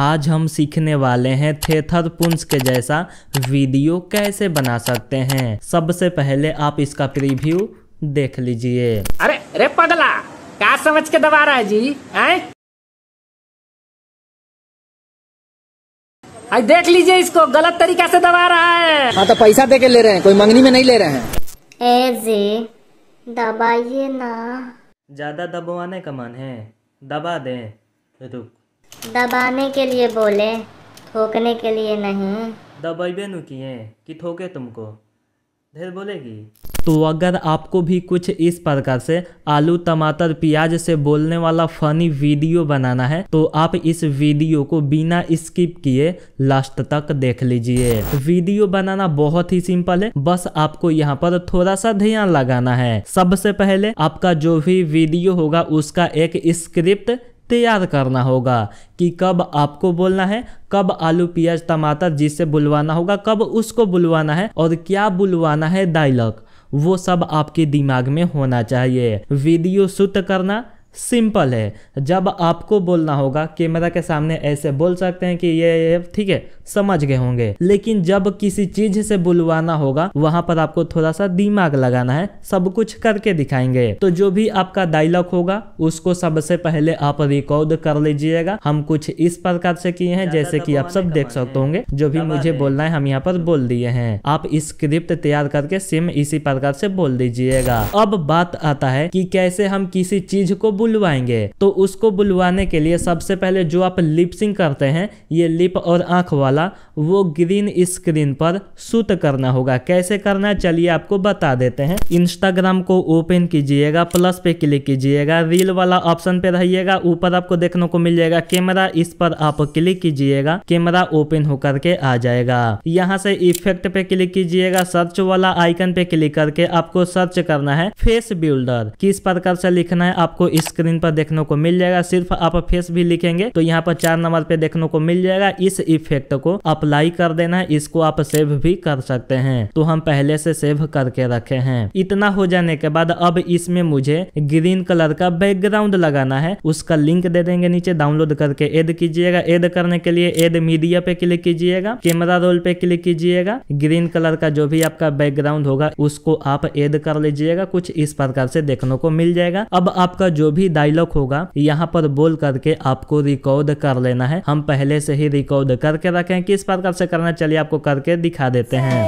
आज हम सीखने वाले हैं थेथर पुंस के जैसा वीडियो कैसे बना सकते हैं सबसे पहले आप इसका प्रीव्यू देख लीजिए अरे अरे पगला क्या समझ के दबा रहा है जी आई देख लीजिए इसको गलत तरीका से दबा रहा है हाँ तो पैसा दे के ले रहे हैं कोई मंगनी में नहीं ले रहे हैं ए जी दबाइए ना ज्यादा दबवाने का मन है दबा दे रुक दबाने के लिए बोले ठोकने के लिए नहीं दबेबे न किए कि ठोके तुमको धैर बोलेगी तो अगर आपको भी कुछ इस प्रकार से आलू टमाटर प्याज से बोलने वाला फनी वीडियो बनाना है तो आप इस वीडियो को बिना स्किप किए लास्ट तक देख लीजिए वीडियो बनाना बहुत ही सिंपल है बस आपको यहाँ पर थोड़ा सा ध्यान लगाना है सबसे पहले आपका जो भी वीडियो होगा उसका एक स्क्रिप्ट तैयार करना होगा कि कब आपको बोलना है कब आलू प्याज टमाटर जिससे बुलवाना होगा कब उसको बुलवाना है और क्या बुलवाना है डायलॉग वो सब आपके दिमाग में होना चाहिए वीडियो शूट करना सिंपल है जब आपको बोलना होगा कैमरा के सामने ऐसे बोल सकते हैं कि ये ठीक है समझ गए होंगे लेकिन जब किसी चीज से बुलवाना होगा वहां पर आपको थोड़ा सा दिमाग लगाना है सब कुछ करके दिखाएंगे तो जो भी आपका डायलॉग होगा उसको सबसे पहले आप रिकॉर्ड कर लीजिएगा हम कुछ इस प्रकार से किए हैं जैसे की आप सब देख सकते होंगे जो भी मुझे बोलना है हम यहाँ पर बोल दिए है आप स्क्रिप्ट तैयार करके सेम इसी प्रकार से बोल दीजिएगा अब बात आता है की कैसे हम किसी चीज को बुलवाएंगे तो उसको बुलवाने के लिए सबसे पहले जो आप लिपसिंग करते हैं ये लिप और आंख वाला वो ग्रीन स्क्रीन पर शूट करना होगा कैसे करना चलिए आपको बता देते हैं इंस्टाग्राम को ओपन कीजिएगा प्लस पे क्लिक कीजिएगा रील वाला ऑप्शन पे रहिएगा ऊपर आपको देखने को मिल जाएगा कैमरा इस पर आप क्लिक कीजिएगा कैमरा ओपन होकर के आ जाएगा यहाँ से इफेक्ट पे क्लिक कीजिएगा सर्च वाला आइकन पे क्लिक करके आपको सर्च करना है फेस बिल्डर किस प्रकार से लिखना है आपको इस स्क्रीन पर देखने को मिल जाएगा सिर्फ आप फेस भी लिखेंगे तो यहाँ पर चार नंबर पे देखने को मिल जाएगा इस इफेक्ट को अप्लाई कर देना है इसको आप सेव भी कर सकते हैं तो हम पहले से सेव करके रखे हैं इतना हो जाने के बाद अब इसमें मुझे ग्रीन कलर का बैकग्राउंड लगाना है उसका लिंक दे देंगे नीचे डाउनलोड करके एड कीजिएगा एड करने के लिए एड मीडिया पे क्लिक कीजिएगा कैमरा रोल पे क्लिक कीजिएगा ग्रीन कलर का जो भी आपका बैकग्राउंड होगा उसको आप एड कर लीजिएगा कुछ इस प्रकार से देखने को मिल जाएगा अब आपका जो भी भी डायलॉग होगा यहाँ पर बोल करके आपको रिकॉर्ड कर लेना है हम पहले से ही रिकॉर्ड करके रखे हैं किस प्रकार से करना चलिए आपको करके दिखा देते हैं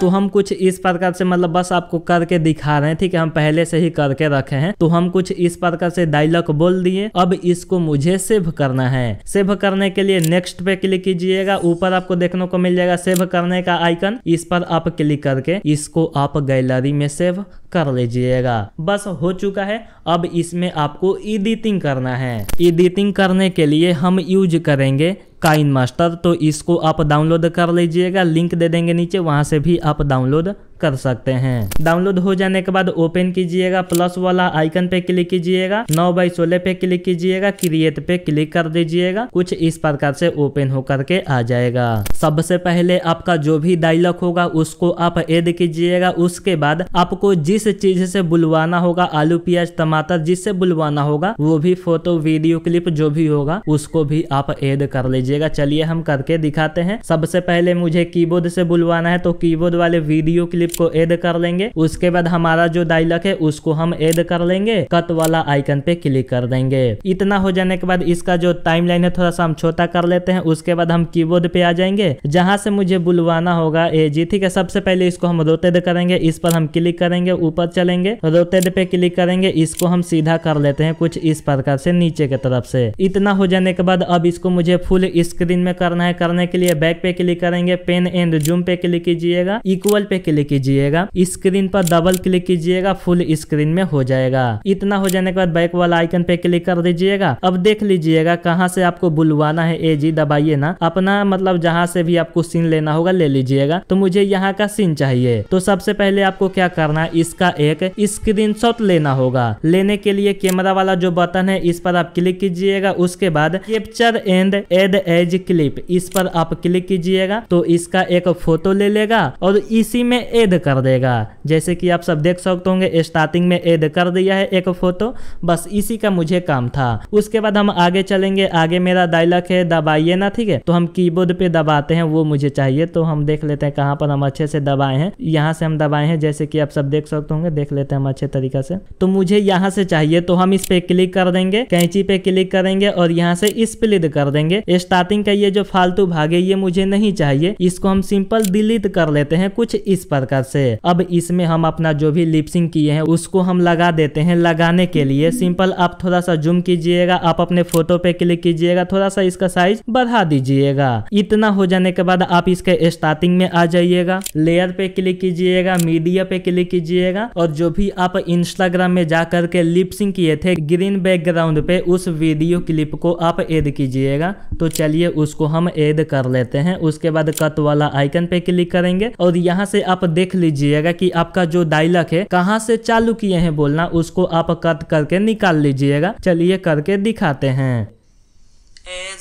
तो हम कुछ इस प्रकार से मतलब बस आपको करके दिखा रहे हैं ठीक है हम पहले से ही करके रखे हैं तो हम कुछ इस प्रकार से डायलॉग बोल दिए अब इसको मुझे सेव करना है सेव करने के लिए नेक्स्ट पे क्लिक कीजिएगा ऊपर आपको देखने को मिल जाएगा सेव करने का आइकन इस पर आप क्लिक करके इसको आप गैलरी में सेव कर लीजिएगा बस हो चुका है अब इसमें आपको एडिटिंग करना है एडिटिंग करने के लिए हम यूज करेंगे काइन मास्टर तो इसको आप डाउनलोड कर लीजिएगा लिंक दे देंगे नीचे वहां से भी आप डाउनलोड कर सकते हैं डाउनलोड हो जाने के बाद ओपन कीजिएगा प्लस वाला आइकन पे क्लिक कीजिएगा नौ बाई सोलह पे क्लिक कीजिएगा क्रिएट पे क्लिक कर दीजिएगा कुछ इस प्रकार से ओपन होकर के आ जाएगा सबसे पहले आपका जो भी डायलॉग होगा उसको आप एड कीजिएगा उसके बाद आपको जिस चीज से बुलवाना होगा आलू प्याज टमाटर जिससे बुलवाना होगा वो भी फोटो वीडियो क्लिप जो भी होगा उसको भी आप एड कर लीजिएगा चलिए हम करके दिखाते हैं सबसे पहले मुझे कीबोर्ड से बुलवाना है तो कीबोर्ड वाले वीडियो क्लिप क्लिप को एड कर लेंगे उसके बाद हमारा जो डायलॉग है उसको हम एड कर लेंगे कट वाला आइकन पे क्लिक कर देंगे इतना हो जाने के बाद इसका जो टाइम लाइन है थोड़ा सा हम छोटा कर लेते हैं उसके बाद हम की पे आ जाएंगे जहां से मुझे बुलवाना होगा ए जी ठीक है सबसे पहले इसको हम रोटेड करेंगे इस पर हम क्लिक करेंगे ऊपर चलेंगे रोटेड पे क्लिक करेंगे इसको हम सीधा कर लेते हैं कुछ इस प्रकार से नीचे के तरफ से इतना हो जाने के बाद अब इसको मुझे फुल स्क्रीन में करना है करने के लिए बैक पे क्लिक करेंगे पेन एंड जूम पे क्लिक कीजिएगा इक्वल पे क्लिक कीजिए कीजिएगा स्क्रीन पर डबल क्लिक कीजिएगा फुल स्क्रीन में हो जाएगा इतना हो जाने के बाद बैक वाला आइकन पे क्लिक कर दीजिएगा अब देख लीजिएगा कहाँ से आपको बुलवाना है ए जी दबाइए ना अपना मतलब जहाँ से भी आपको सीन लेना होगा ले लीजिएगा तो मुझे यहाँ का सीन चाहिए तो सबसे पहले आपको क्या करना है इसका एक स्क्रीन लेना होगा लेने के लिए कैमरा वाला जो बटन है इस पर आप क्लिक कीजिएगा उसके बाद capture and add as clip इस पर आप क्लिक कीजिएगा तो इसका एक फोटो ले लेगा और इसी में ए ऐड कर देगा जैसे कि आप सब देख सकते होंगे स्टार्टिंग में ऐड कर दिया है एक फोटो बस इसी का मुझे काम था उसके बाद हम आगे चलेंगे आगे मेरा डायलॉग है दबाइए ना ठीक है तो हम कीबोर्ड पे दबाते हैं वो मुझे चाहिए तो हम देख लेते हैं कहाँ पर हम अच्छे से दबाए हैं यहाँ से हम दबाए हैं जैसे कि आप सब देख सकते होंगे देख लेते हैं हम अच्छे तरीका से तो मुझे यहाँ से चाहिए तो हम इस पे क्लिक कर देंगे कैंची पे क्लिक करेंगे और यहाँ से स्प्लिट कर देंगे स्टार्टिंग का ये जो फालतू भाग है ये मुझे नहीं चाहिए इसको हम सिंपल डिलीट कर लेते हैं कुछ इस प्रकार प्रकार से अब इसमें हम अपना जो भी लिपसिंग किए हैं उसको हम लगा देते हैं लगाने के लिए सिंपल आप थोड़ा सा जूम कीजिएगा आप अपने फोटो पे क्लिक कीजिएगा थोड़ा सा इसका साइज बढ़ा दीजिएगा इतना हो जाने के बाद आप इसके स्टार्टिंग में आ जाइएगा लेयर पे क्लिक कीजिएगा मीडिया पे क्लिक कीजिएगा और जो भी आप इंस्टाग्राम में जा करके लिपसिंग किए थे ग्रीन बैकग्राउंड पे उस वीडियो क्लिप को आप एड कीजिएगा तो चलिए उसको हम एड कर लेते हैं उसके बाद कट वाला आइकन पे क्लिक करेंगे और यहाँ से आप देख देख लीजिएगा कि आपका जो डायलॉग है कहाँ से चालू किए हैं बोलना उसको आप कट करके निकाल लीजिएगा चलिए करके दिखाते हैं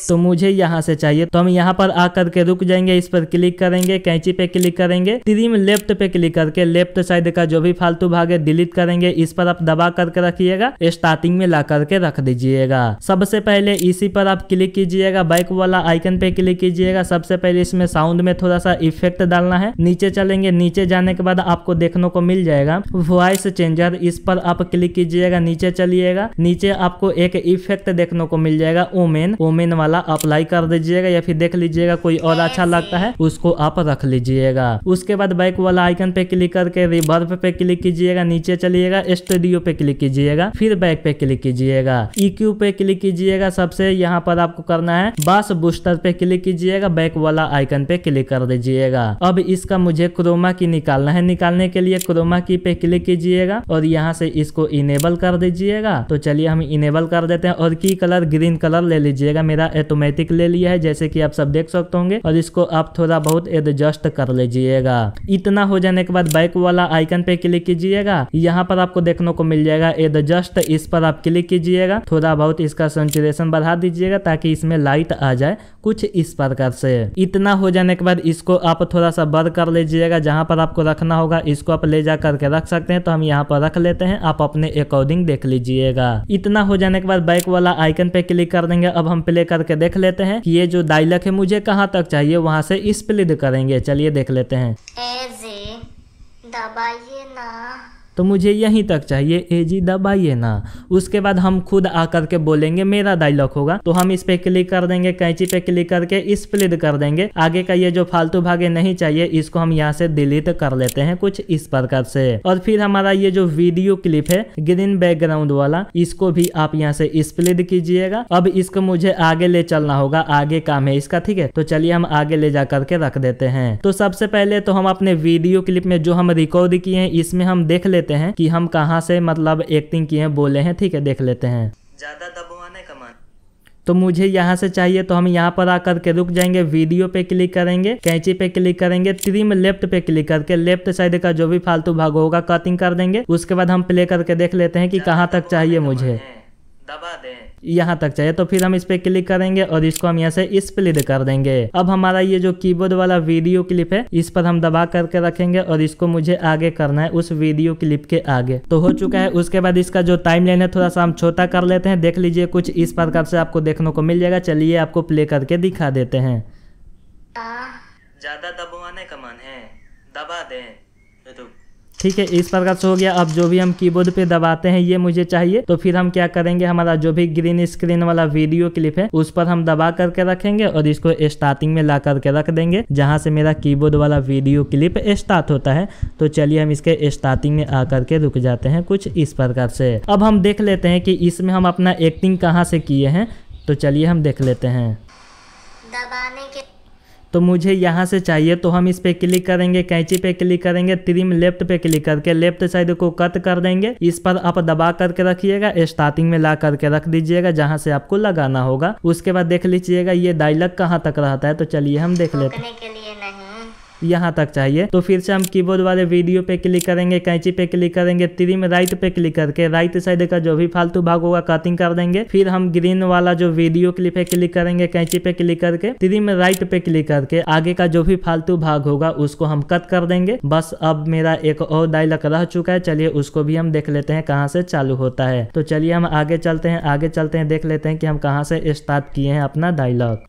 तो मुझे यहाँ से चाहिए तो हम यहाँ पर आकर के रुक जाएंगे इस पर क्लिक करेंगे कैंची पे क्लिक करेंगे ट्रिम लेफ्ट पे क्लिक करके लेफ्ट साइड का जो भी फालतू भाग है डिलीट करेंगे इस पर आप दबा करके रखिएगा स्टार्टिंग में ला करके रख दीजिएगा सबसे पहले इसी पर आप क्लिक कीजिएगा बाइक वाला आइकन पे क्लिक कीजिएगा सबसे पहले इसमें साउंड में थोड़ा सा इफेक्ट डालना है नीचे चलेंगे नीचे जाने के बाद आपको देखने को मिल जाएगा वॉइस चेंजर इस पर आप क्लिक कीजिएगा नीचे चलिएगा नीचे आपको एक इफेक्ट देखने को मिल जाएगा ओमेन ओमेन वाला अप्लाई कर दीजिएगा या फिर देख लीजिएगा कोई और अच्छा लगता है उसको आप रख लीजिएगा उसके बाद बैक वाला आइकन पे क्लिक करके रिवर्व पे क्लिक कीजिएगा नीचे चलिएगा स्टूडियो पे क्लिक कीजिएगा फिर बैक पे क्लिक कीजिएगा इक्यू e पे क्लिक कीजिएगा सबसे यहाँ पर आपको करना है बस बूस्टर पे क्लिक कीजिएगा बैक वाला आइकन पे क्लिक कर दीजिएगा अब इसका मुझे क्रोमा की निकालना है निकालने के लिए क्रोमा की पे क्लिक कीजिएगा और यहाँ से इसको इनेबल कर दीजिएगा तो चलिए हम इनेबल कर देते हैं और की कलर ग्रीन कलर ले लीजिएगा मेरा ऑटोमेटिक ले लिया है जैसे कि आप सब देख सकते होंगे और इसको आप थोड़ा बहुत एडजस्ट कर लीजिएगा इतना हो जाने के बाद बैक वाला आइकन पे क्लिक कीजिएगा यहाँ पर आपको देखने को मिल जाएगा एडजस्ट इस पर आप क्लिक कीजिएगा थोड़ा बहुत इसका सेंचुरेशन बढ़ा दीजिएगा ताकि इसमें लाइट आ जाए कुछ इस प्रकार से इतना हो जाने के बाद इसको आप थोड़ा सा बंद कर लीजिएगा जहाँ पर आपको रखना होगा इसको आप ले जा करके रख सकते हैं तो हम यहाँ पर रख लेते हैं आप अपने अकॉर्डिंग देख लीजिएगा इतना हो जाने के बाद बैक वाला आइकन पे क्लिक कर देंगे अब हम प्ले कर करके देख लेते हैं कि ये जो डायलॉग है मुझे कहाँ तक चाहिए वहाँ से स्प्लिट करेंगे चलिए देख लेते हैं दबाइए ना तो मुझे यहीं तक चाहिए ए जी दबाइए ना उसके बाद हम खुद आकर के बोलेंगे मेरा डायलॉग होगा तो हम इस पे क्लिक कर देंगे कैंची पे क्लिक करके स्प्लिट कर देंगे आगे का ये जो फालतू भागे नहीं चाहिए इसको हम यहाँ से डिलीट कर लेते हैं कुछ इस प्रकार से और फिर हमारा ये जो वीडियो क्लिप है ग्रीन बैकग्राउंड वाला इसको भी आप यहाँ से स्प्लिट कीजिएगा अब इसको मुझे आगे ले चलना होगा आगे काम है इसका ठीक है तो चलिए हम आगे ले जा करके रख देते हैं तो सबसे पहले तो हम अपने वीडियो क्लिप में जो हम रिकॉर्ड किए हैं इसमें हम देख ले लेते हैं कि हम कहाँ से मतलब एक्टिंग किए हैं बोले हैं ठीक है देख लेते हैं ज़्यादा दबवाने का मन तो मुझे यहाँ से चाहिए तो हम यहाँ पर आकर के रुक जाएंगे वीडियो पे क्लिक करेंगे कैंची पे क्लिक करेंगे ट्रिम लेफ्ट पे क्लिक करके लेफ्ट साइड का जो भी फालतू भाग होगा कटिंग कर देंगे उसके बाद हम प्ले करके देख लेते हैं कि कहाँ तक चाहिए मुझे दबा दें यहाँ तक चाहिए तो फिर हम इस पे क्लिक करेंगे और इसको हम यहाँ से स्प्लिट कर देंगे अब हमारा ये जो कीबोर्ड वाला वीडियो क्लिप है इस पर हम दबा करके रखेंगे और इसको मुझे आगे करना है उस वीडियो क्लिप के आगे तो हो चुका है उसके बाद इसका जो टाइम लाइन है थोड़ा सा हम छोटा कर लेते हैं देख लीजिए कुछ इस प्रकार से आपको देखने को मिल जाएगा चलिए आपको प्ले करके दिखा देते हैं ज्यादा दबाने का मन है दबा दें ठीक है इस प्रकार से हो गया अब जो भी हम कीबोर्ड पे दबाते हैं ये मुझे चाहिए तो फिर हम क्या करेंगे हमारा जो भी ग्रीन स्क्रीन वाला वीडियो क्लिप है उस पर हम दबा करके रखेंगे और इसको स्टार्टिंग में ला करके रख देंगे जहां से मेरा कीबोर्ड वाला वीडियो क्लिप स्टार्ट होता है तो चलिए हम इसके स्टार्टिंग में आकर के रुक जाते हैं कुछ इस प्रकार से अब हम देख लेते हैं कि इसमें हम अपना एक्टिंग कहाँ से किए हैं तो चलिए हम देख लेते हैं दबाने के तो मुझे यहाँ से चाहिए तो हम इस पर क्लिक करेंगे कैंची पे क्लिक करेंगे ट्रिम लेफ्ट पे क्लिक करके लेफ्ट साइड को कट कर देंगे इस पर आप दबा करके रखिएगा स्टार्टिंग में ला करके रख दीजिएगा जहाँ से आपको लगाना होगा उसके बाद देख लीजिएगा ये डायलॉग कहाँ तक रहता है तो चलिए हम देख लेते हैं यहाँ तक चाहिए तो फिर से हम कीबोर्ड वाले वीडियो पे क्लिक करेंगे कैंची पे क्लिक करेंगे ट्रिम राइट पे क्लिक करके राइट साइड का जो भी फालतू भाग होगा कटिंग कर देंगे फिर हम ग्रीन वाला जो वीडियो क्लिप है क्लिक करेंगे कैंची पे क्लिक करके तिरिम राइट पे क्लिक करके आगे का जो भी फालतू भाग होगा उसको हम कट कर देंगे बस अब मेरा एक और डायलॉग रह चुका है चलिए उसको भी हम देख लेते हैं कहाँ से चालू होता है तो चलिए हम आगे चलते हैं आगे चलते हैं देख लेते हैं कि हम कहाँ से स्टार्ट किए हैं अपना डायलॉग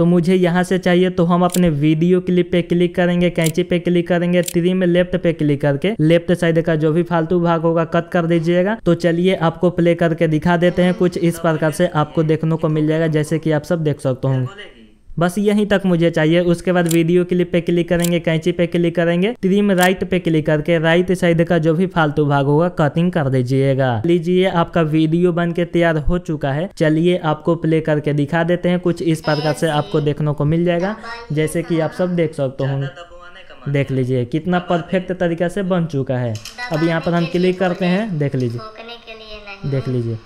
तो मुझे यहाँ से चाहिए तो हम अपने वीडियो क्लिप पे क्लिक करेंगे कैंची पे क्लिक करेंगे थ्री में लेफ्ट पे क्लिक करके लेफ्ट साइड का जो भी फालतू भाग होगा कट कर दीजिएगा तो चलिए आपको प्ले करके दिखा देते हैं कुछ इस प्रकार से आपको देखने को मिल जाएगा जैसे कि आप सब देख सकते होंगे बस यहीं तक मुझे चाहिए उसके बाद वीडियो क्लिप पे क्लिक करेंगे कैंची पे क्लिक करेंगे ट्रिम राइट पे क्लिक करके राइट साइड का जो भी फालतू भाग होगा कटिंग कर दीजिएगा लीजिए आपका वीडियो बन के तैयार हो चुका है चलिए आपको प्ले करके दिखा देते हैं कुछ इस प्रकार से आपको देखने को मिल जाएगा जैसे की आप सब देख सकते हो देख लीजिए कितना परफेक्ट तरीका से बन चुका है अब यहाँ पर हम क्लिक करते हैं देख लीजिए देख लीजिए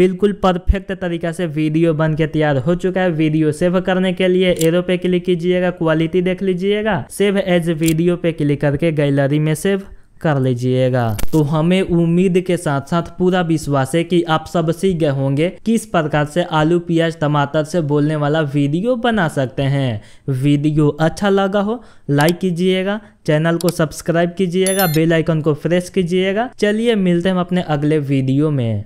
बिल्कुल परफेक्ट तरीका से वीडियो बन के तैयार हो चुका है वीडियो सेव करने के लिए एरो पे क्लिक कीजिएगा क्वालिटी देख लीजिएगा सेव एज वीडियो पे क्लिक करके गैलरी में सेव कर लीजिएगा तो हमें उम्मीद के साथ साथ पूरा विश्वास है कि आप सब सीख गए होंगे किस प्रकार से आलू प्याज टमाटर से बोलने वाला वीडियो बना सकते हैं वीडियो अच्छा लगा हो लाइक कीजिएगा चैनल को सब्सक्राइब कीजिएगा बेल आइकन को प्रेस कीजिएगा चलिए मिलते हैं हम अपने अगले वीडियो में